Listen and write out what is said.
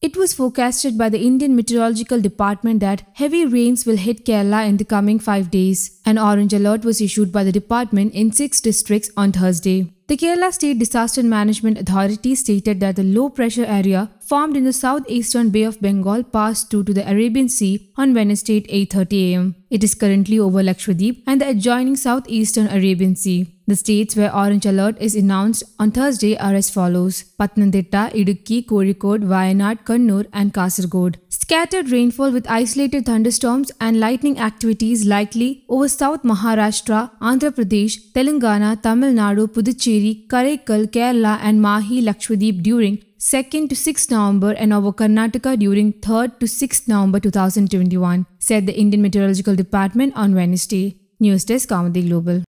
It was forecasted by the Indian Meteorological Department that heavy rains will hit Kerala in the coming five days. An orange alert was issued by the department in six districts on Thursday. The Kerala State Disaster Management Authority stated that the low pressure area formed in the southeastern Bay of Bengal passed through to the Arabian Sea on Wednesday at 8:30 am. It is currently over Lakshadweep and the adjoining southeastern Arabian Sea. The states where orange alert is announced on Thursday are as follows: Patnamthitta, Idukki, Kozhikode, Wayanad, Kannur, and Kasargod. Scattered rainfall with isolated thunderstorms and lightning activities likely over South Maharashtra, Andhra Pradesh, Telangana, Tamil Nadu, Puducherry Puducherry, Karaikal, Kerala and Mahi Lakshadweep during 2nd to 6th November and over Karnataka during 3rd to 6th November 2021, said the Indian Meteorological Department on Wednesday. News Desk Comedy Global.